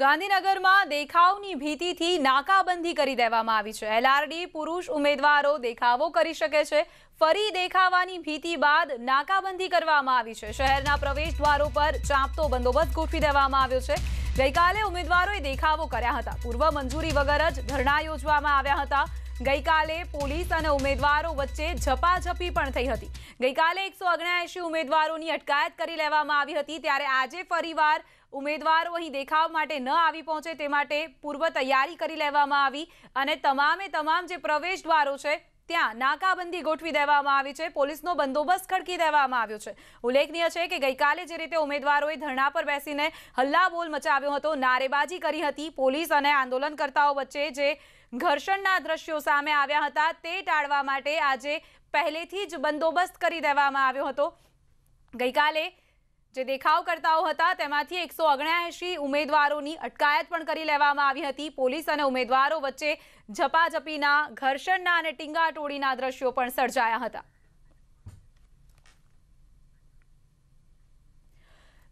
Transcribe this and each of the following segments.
ગાંધીનગરમાં દેખાવની ભીતિથી નાકાબંધી કરી દેવામાં આવી છે એલઆરડી પુરુષ ઉમેદવારો દેખાવો કરી શકે છે ફરી દેખાવાની ભીતિ બાદ નાકાબંધી કરવામાં આવી છે શહેરના પ્રવેશ દ્વારો પર ચાંપતો બંદોબસ્ત ગોઠવી દેવામાં આવ્યો છે ગઈકાલે ઉમેદવારોએ દેખાવો કર્યા હતા પૂર્વ મંજૂરી વગર જ ધરણા યોજવામાં આવ્યા હતા ગઈકાલે પોલીસ અને ઉમેદવારો વચ્ચે ઝપાઝપી પણ થઈ હતી ગઈકાલે એકસો ઓગણએંશી ઉમેદવારોની અટકાયત કરી લેવામાં આવી હતી ત્યારે આજે ફરીવાર ઉમેદવારો અહીં દેખાવ માટે ન આવી પહોંચે તે માટે પૂર્વ તૈયારી કરી લેવામાં આવી અને તમામે તમામ જે પ્રવેશ દ્વારો છે ત્યાં નાકાબંધી ગોઠવી દેવામાં આવી છે પોલીસનો બંદોબસ્ત ખડકી દેવામાં આવ્યો છે ઉલ્લેખનીય છે કે ગઈકાલે જે રીતે ઉમેદવારોએ ધરણા પર બેસીને હલ્લાબોલ મચાવ્યો હતો નારેબાજી કરી હતી પોલીસ અને આંદોલનકર્તાઓ વચ્ચે જે ઘર્ષણના દ્રશ્યો સામે આવ્યા હતા તે ટાળવા માટે આજે પહેલેથી જ બંદોબસ્ત કરી દેવામાં આવ્યો હતો ગઈકાલે જે દેખાવકર્તાઓ હતા તેમાંથી એકસો ઓગણ્યાએંશી ઉમેદવારોની અટકાયત પણ કરી લેવામાં આવી હતી પોલીસ અને ઉમેદવારો વચ્ચે ઝપાઝપીના ઘર્ષણના અને ટીંગાટોળીના દ્રશ્યો પણ સર્જાયા હતા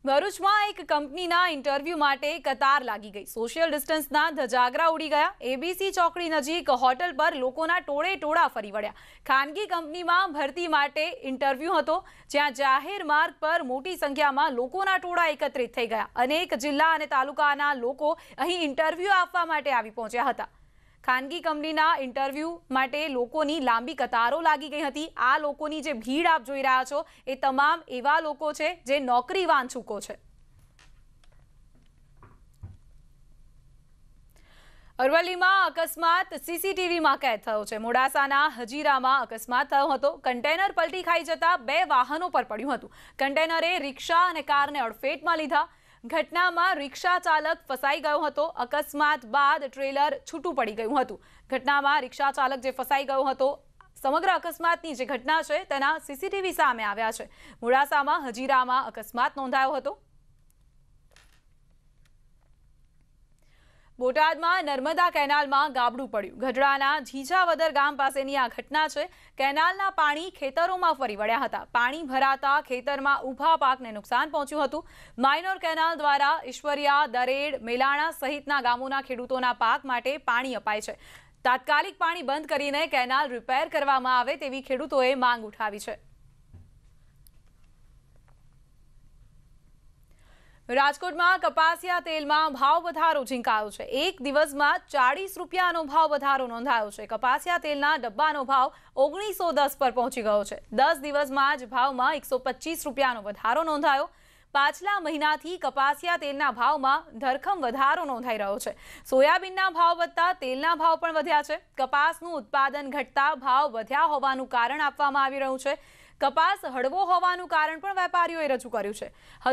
ભરૂચમાં એક કંપનીના ઇન્ટરવ્યૂ માટે કતાર લાગી ગઈ સોશિયલ ડિસ્ટન્સના ધજાગરા ઉડી ગયા એબીસી ચોકડી નજીક હોટલ પર લોકોના ટોળે ટોળા ફરી વળ્યા ખાનગી કંપનીમાં ભરતી માટે ઇન્ટરવ્યૂ હતો જ્યાં જાહેર માર્ગ પર મોટી સંખ્યામાં લોકોના ટોળા એકત્રિત થઈ ગયા અનેક જિલ્લા અને તાલુકાના લોકો અહીં ઇન્ટરવ્યૂ આપવા માટે આવી પહોંચ્યા હતા ખાનગી કંપનીના ઇન્ટરવ્યૂ માટે લોકોની લાંબી કતારો લાગી ગઈ હતી આ લોકોની જે ભીડ આપ જોઈ રહ્યા છો એ તમામ એવા લોકો છે જે નોકરી વાંચુકો છે અરવલ્લીમાં અકસ્માત સીસીટીવીમાં કેદ થયો છે મોડાસાના હજીરામાં અકસ્માત થયો હતો કન્ટેનર પલટી ખાઈ જતા બે વાહનો પર પડ્યું હતું કન્ટેનરે રિક્ષા અને કારને અડફેટમાં લીધા ઘટનામાં રિક્ષા ચાલક ફસાઈ ગયો હતો અકસ્માત બાદ ટ્રેલર છૂટું પડી ગયું હતું ઘટનામાં રિક્ષા ચાલક જે ફસાઈ ગયો હતો સમગ્ર અકસ્માતની જે ઘટના છે તેના સીસીટીવી સામે આવ્યા છે મોડાસામાં હજીરામાં અકસ્માત નોંધાયો હતો બોટાદમાં નર્મદા કેનાલમાં ગાબડું પડ્યું ગઢડાના ઝીઝાવદર ગામ પાસેની આ ઘટના છે કેનાલના પાણી ખેતરોમાં ફરી વળ્યા હતા પાણી ભરાતા ખેતરમાં ઊભા પાકને નુકસાન પહોંચ્યું હતું માઇનોર કેનાલ દ્વારા ઈશ્વરિયા દરેડ મેલાણા સહિતના ગામોના ખેડૂતોના પાક માટે પાણી અપાય છે તાત્કાલિક પાણી બંધ કરીને કેનાલ રિપેર કરવામાં આવે તેવી ખેડૂતોએ માંગ ઉઠાવી છે રાજકોટમાં કપાસિયા તેલમાં ભાવ વધારો ઝીંકાયો છે એક દિવસમાં ચાળીસ રૂપિયાનો ભાવ વધારો નોંધાયો છે કપાસિયા તેલના ડબ્બાનો ભાવ ઓગણીસો દસ પર પહોંચી ગયો છે દસ દિવસમાં જ ભાવમાં એકસો પચીસ રૂપિયાનો વધારો નોંધાયો પાછલા મહિનાથી કપાસિયા તેલના ભાવમાં ધરખમ વધારો નોંધાઈ રહ્યો છે સોયાબીનના ભાવ વધતા તેલના ભાવ પણ વધ્યા છે કપાસનું ઉત્પાદન ઘટતા ભાવ વધ્યા હોવાનું કારણ આપવામાં આવી રહ્યું છે કપાસ હળવો હોવાનું કારણ પણ વેપારીઓએ રજૂ કર્યું છે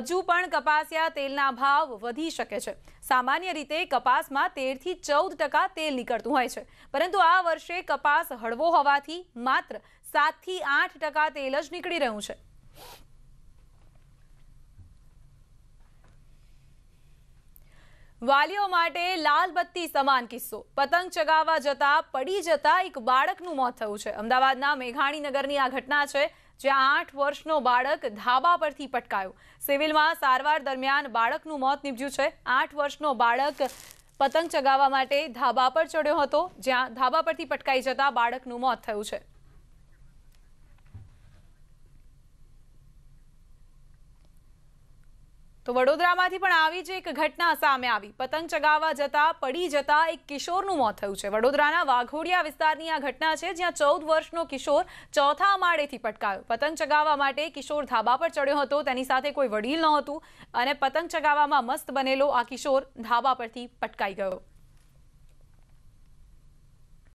હજુ પણ કપાસિયા તેલના ભાવ વધી શકે છે સામાન્ય રીતે કપાસમાં તેરથી ચૌદ ટકા તેલ નીકળતું હોય છે પરંતુ આ વર્ષે કપાસ હળવો હોવાથી માત્ર સાતથી આઠ ટકા તેલ જ નીકળી રહ્યું છે વાલીઓ માટે લાલ બત્તી સમાન કિસ્સો પતંગ ચગાવવા જતા પડી જતા એક બાળકનું મોત થયું છે અમદાવાદના મેઘાણીનગરની આ ઘટના છે જ્યાં આઠ વર્ષનો બાળક ધાબા પરથી પટકાયો સિવિલમાં સારવાર દરમિયાન બાળકનું મોત નીપજ્યું છે આઠ વર્ષનો બાળક પતંગ ચગાવવા માટે ધાબા પર ચડ્યો હતો જ્યાં ધાબા પરથી પટકાઈ જતાં બાળકનું મોત થયું છે તો વડોદરામાંથી પણ આવી જ એક ઘટના સામે આવી પતંગ ચગાવવા જતા પડી જતા એક કિશોરનું મોત થયું છે વડોદરાના વાઘોડિયા વિસ્તારની આ ઘટના છે જ્યાં ચૌદ વર્ષનો કિશોર ચોથા માળેથી પટકાયો પતંગ ચગાવવા માટે કિશોર ધાબા પર ચડ્યો હતો તેની સાથે કોઈ વડીલ નહોતું અને પતંગ ચગાવવામાં મસ્ત બનેલો આ કિશોર ધાબા પરથી પટકાઈ ગયો